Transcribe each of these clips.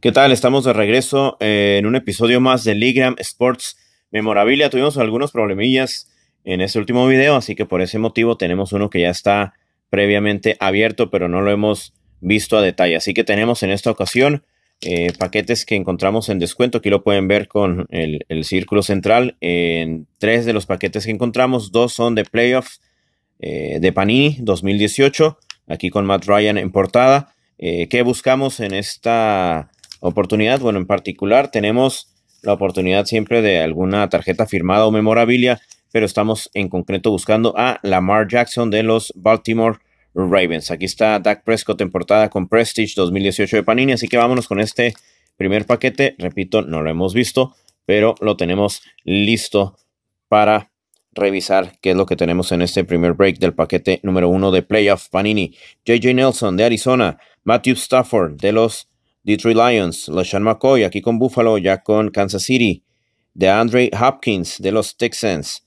¿Qué tal? Estamos de regreso eh, en un episodio más de Ligram Sports Memorabilia. Tuvimos algunos problemillas en este último video, así que por ese motivo tenemos uno que ya está previamente abierto, pero no lo hemos visto a detalle. Así que tenemos en esta ocasión eh, paquetes que encontramos en descuento. Aquí lo pueden ver con el, círculo central. En tres de los paquetes que encontramos, dos son de playoffs eh, de Panini 2018, aquí con Matt Ryan en portada. ¿Qué buscamos en esta oportunidad. Bueno, en particular tenemos la oportunidad siempre de alguna tarjeta firmada o memorabilia, pero estamos en concreto buscando a Lamar Jackson de los Baltimore Ravens. Aquí está Dak Prescott en portada con Prestige 2018 de Panini, así que vámonos con este primer paquete. Repito, no lo hemos visto, pero lo tenemos listo para revisar qué es lo que tenemos en este primer break del paquete número uno de Playoff Panini. JJ Nelson de Arizona, Matthew Stafford de los Detroit Lions, LaShawn McCoy aquí con Buffalo, ya con Kansas City, de Andre Hopkins de los Texans.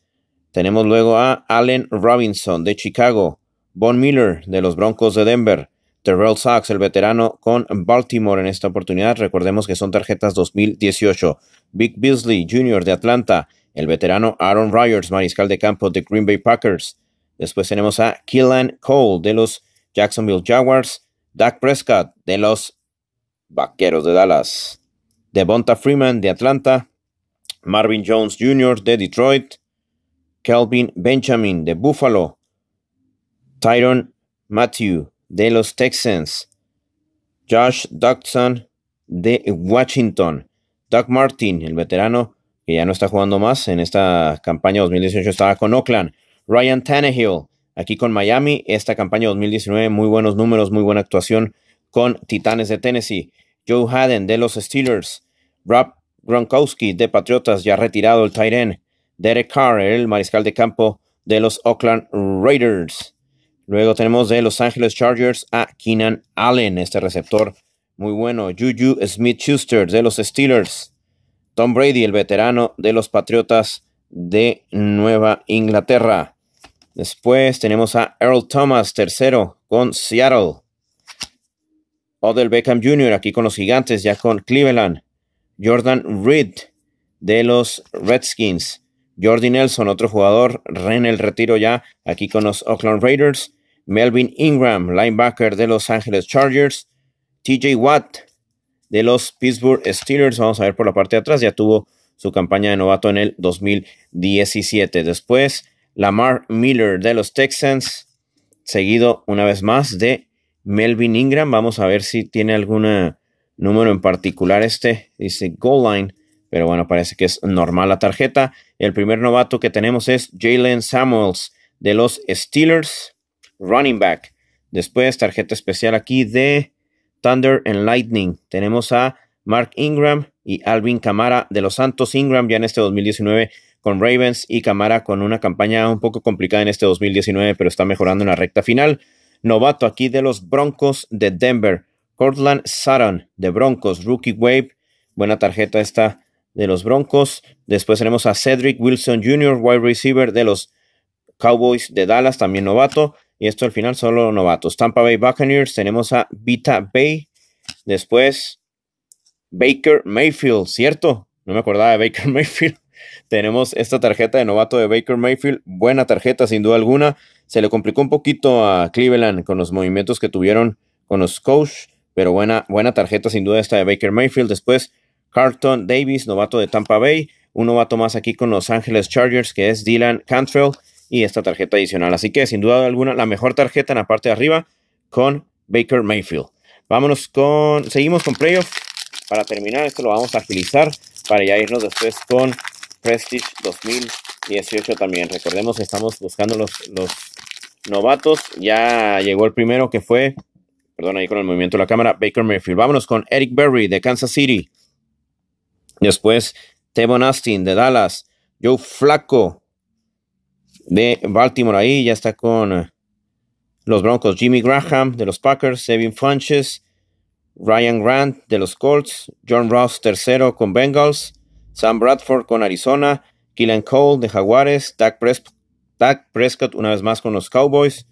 Tenemos luego a Allen Robinson de Chicago, Von Miller de los Broncos de Denver, Terrell Sachs, el veterano con Baltimore en esta oportunidad. Recordemos que son tarjetas 2018. Big Beasley Jr. de Atlanta, el veterano Aaron Rodgers, mariscal de campo de Green Bay Packers. Después tenemos a Killan Cole de los Jacksonville Jaguars, Dak Prescott de los Vaqueros de Dallas, Devonta Freeman de Atlanta, Marvin Jones Jr. de Detroit, Calvin Benjamin de Buffalo, Tyron Matthew de los Texans, Josh Dodson de Washington, Doug Martin, el veterano que ya no está jugando más en esta campaña 2018, estaba con Oakland, Ryan Tannehill, aquí con Miami, esta campaña 2019, muy buenos números, muy buena actuación con Titanes de Tennessee, Joe Haden de los Steelers, Rob Gronkowski de Patriotas, ya retirado el tight Derek Carr, el mariscal de campo de los Oakland Raiders. Luego tenemos de Los Angeles Chargers a Keenan Allen, este receptor muy bueno. Juju Smith Schuster de los Steelers. Tom Brady, el veterano de los Patriotas de Nueva Inglaterra. Después tenemos a Earl Thomas, tercero, con Seattle. Odell Beckham Jr. aquí con los Gigantes, ya con Cleveland. Jordan Reed de los Redskins. Jordi Nelson, otro jugador, en el retiro ya, aquí con los Oakland Raiders. Melvin Ingram, linebacker de Los Ángeles Chargers. TJ Watt de los Pittsburgh Steelers. Vamos a ver por la parte de atrás, ya tuvo su campaña de novato en el 2017. Después, Lamar Miller de los Texans, seguido una vez más de Melvin Ingram. Vamos a ver si tiene algún número en particular este. Dice goal line, pero bueno, parece que es normal la tarjeta. El primer novato que tenemos es Jalen Samuels de los Steelers, running back. Después, tarjeta especial aquí de Thunder and Lightning. Tenemos a Mark Ingram y Alvin Camara de los Santos. Ingram ya en este 2019 con Ravens y Camara con una campaña un poco complicada en este 2019, pero está mejorando en la recta final novato aquí de los Broncos de Denver. Cortland Saran de Broncos, rookie wave, buena tarjeta esta de los Broncos. Después tenemos a Cedric Wilson Jr., wide receiver de los Cowboys de Dallas, también novato. Y esto al final solo novatos. Tampa Bay Buccaneers, tenemos a Vita Bay. Después, Baker Mayfield, ¿cierto? No me acordaba de Baker Mayfield. Tenemos esta tarjeta de novato de Baker Mayfield, buena tarjeta sin duda alguna. Se le complicó un poquito a Cleveland con los movimientos que tuvieron con los coach, pero buena, buena tarjeta sin duda esta de Baker Mayfield. Después, Carlton Davis, novato de Tampa Bay. Un novato más aquí con Los Ángeles Chargers, que es Dylan Cantrell, y esta tarjeta adicional. Así que, sin duda alguna, la mejor tarjeta en la parte de arriba con Baker Mayfield. Vámonos con. Seguimos con playoff. Para terminar, esto lo vamos a agilizar para ya irnos después con Prestige 2018 también. Recordemos estamos buscando los, novatos. Ya llegó el primero que fue, perdón, ahí con el movimiento de la cámara, Baker Mayfield. Vámonos con Eric Berry de Kansas City. Después, Tevon Austin de Dallas. Joe Flaco de Baltimore. Ahí ya está con eh, los Broncos. Jimmy Graham de los Packers. Sevin Funches. Ryan Grant de los Colts. John Ross tercero con Bengals. Sam Bradford con Arizona, Killian Cole de Jaguares, Dak, Prescott una vez más con los Cowboys,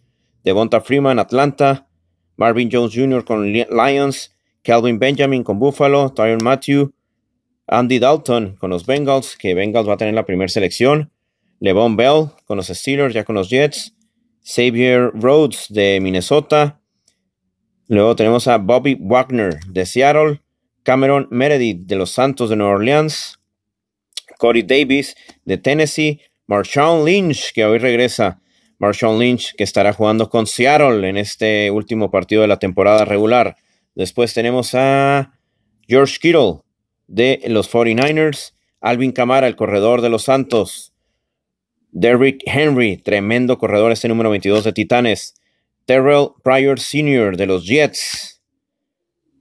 Devonta Freeman Atlanta, Marvin Jones Jr. con Lions, Calvin Benjamin con Buffalo, Tyron Matthew, Andy Dalton con los Bengals, que Bengals va a tener la primera selección, Levon Bell con los Steelers, ya con los Jets, Xavier Rhodes de Minnesota, luego tenemos a Bobby Wagner de Seattle, Cameron Meredith de los Santos de Nueva Orleans, Corey Davis de Tennessee, Marshawn Lynch, que hoy regresa, Marshawn Lynch, que estará jugando con Seattle en este último partido de la temporada regular. Después tenemos a George Kittle de los 49ers, Alvin Camara, el corredor de los Santos, Derrick Henry, tremendo corredor, este número 22 de Titanes, Terrell Pryor Sr. de los Jets.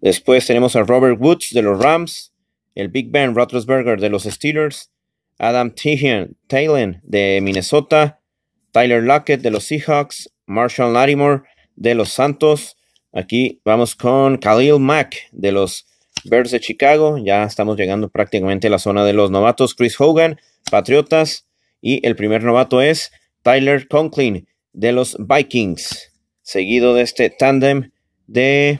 Después tenemos a Robert Woods de los Rams, el Big Ben Roethlisberger de los Steelers, Adam Thielen de Minnesota, Tyler Lockett de los Seahawks, Marshall Lattimore de los Santos. Aquí vamos con Khalil Mack de los Bears de Chicago. Ya estamos llegando prácticamente a la zona de los novatos. Chris Hogan, Patriotas. Y el primer novato es Tyler Conklin de los Vikings. Seguido de este tándem de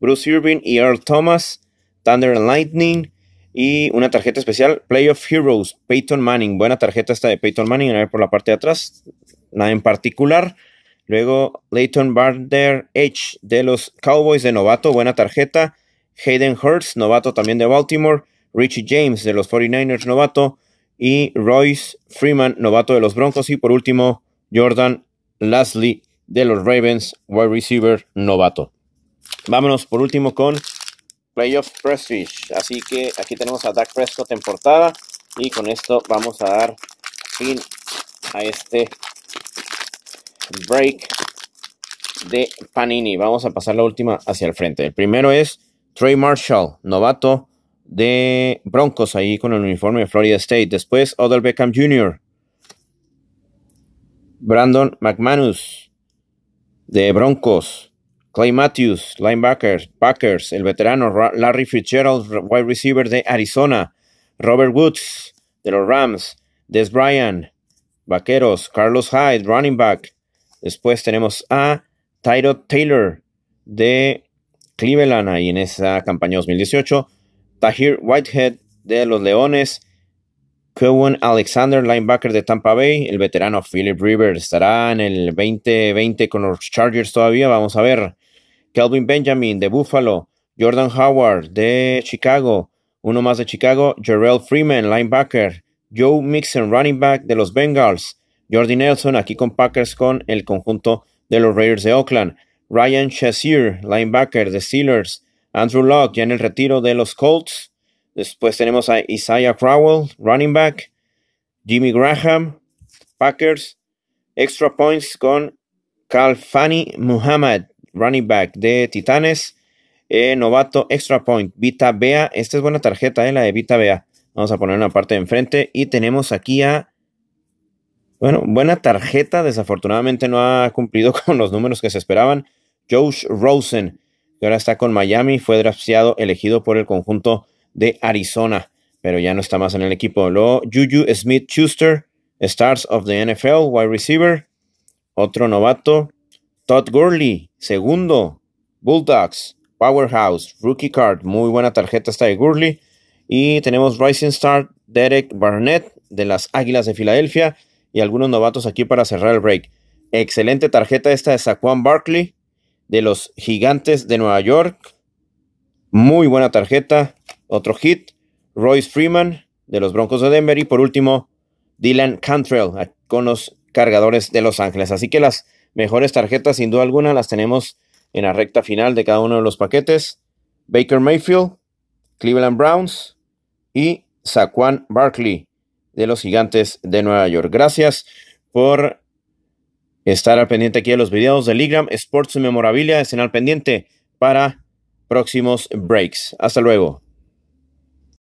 Bruce Irving y Earl Thomas. Thunder and Lightning. Y una tarjeta especial, Play of Heroes, Peyton Manning. Buena tarjeta esta de Peyton Manning, a ver por la parte de atrás, nada en particular. Luego, Leighton Barder Edge de los Cowboys de novato, buena tarjeta. Hayden Hurts, novato también de Baltimore. Richie James de los 49ers, novato. Y Royce Freeman, novato de los Broncos. Y por último, Jordan Lasley de los Ravens, wide receiver, novato. Vámonos por último con Playoff Prestige. Así que aquí tenemos a Dak Prescott en portada. Y con esto vamos a dar fin a este break de Panini. Vamos a pasar la última hacia el frente. El primero es Trey Marshall, novato de Broncos, ahí con el uniforme de Florida State. Después Odell Beckham Jr., Brandon McManus de Broncos. Clay Matthews, linebackers, Packers, el veterano Larry Fitzgerald, wide receiver de Arizona, Robert Woods de los Rams, Des Bryant, Vaqueros, Carlos Hyde, running back. Después tenemos a Tyrod Taylor de Cleveland ahí en esa campaña 2018, Tahir Whitehead de los Leones, Kevin Alexander, linebacker de Tampa Bay, el veterano Philip Rivers estará en el 2020 con los Chargers todavía, vamos a ver. Kelvin Benjamin de Buffalo, Jordan Howard de Chicago, uno más de Chicago, Jarrell Freeman, linebacker, Joe Mixon, running back de los Bengals, Jordi Nelson aquí con Packers con el conjunto de los Raiders de Oakland, Ryan Shazier, linebacker de Steelers, Andrew Locke ya en el retiro de los Colts, Después tenemos a Isaiah Crowell, running back. Jimmy Graham, Packers. Extra points con Kalfani Muhammad, running back de Titanes. Eh, novato Extra Point, Vita Bea. Esta es buena tarjeta, eh, la de Vita Bea. Vamos a poner una parte de enfrente. Y tenemos aquí a. Bueno, buena tarjeta. Desafortunadamente no ha cumplido con los números que se esperaban. Josh Rosen, que ahora está con Miami, fue drafteado, elegido por el conjunto de Arizona, pero ya no está más en el equipo. Luego, Juju Smith Schuster, Stars of the NFL, wide receiver. Otro novato, Todd Gurley, segundo, Bulldogs, Powerhouse, Rookie Card, muy buena tarjeta esta de Gurley. Y tenemos Rising Star, Derek Barnett, de las Águilas de Filadelfia, y algunos novatos aquí para cerrar el break. Excelente tarjeta esta de Saquon Barkley, de los Gigantes de Nueva York. Muy buena tarjeta. Otro hit, Royce Freeman de los Broncos de Denver y por último, Dylan Cantrell con los cargadores de Los Ángeles. Así que las mejores tarjetas, sin duda alguna, las tenemos en la recta final de cada uno de los paquetes. Baker Mayfield, Cleveland Browns y Saquon Barkley de los Gigantes de Nueva York. Gracias por estar al pendiente aquí de los videos de Ligram Sports y Memorabilia. Estén al pendiente para próximos breaks. Hasta luego.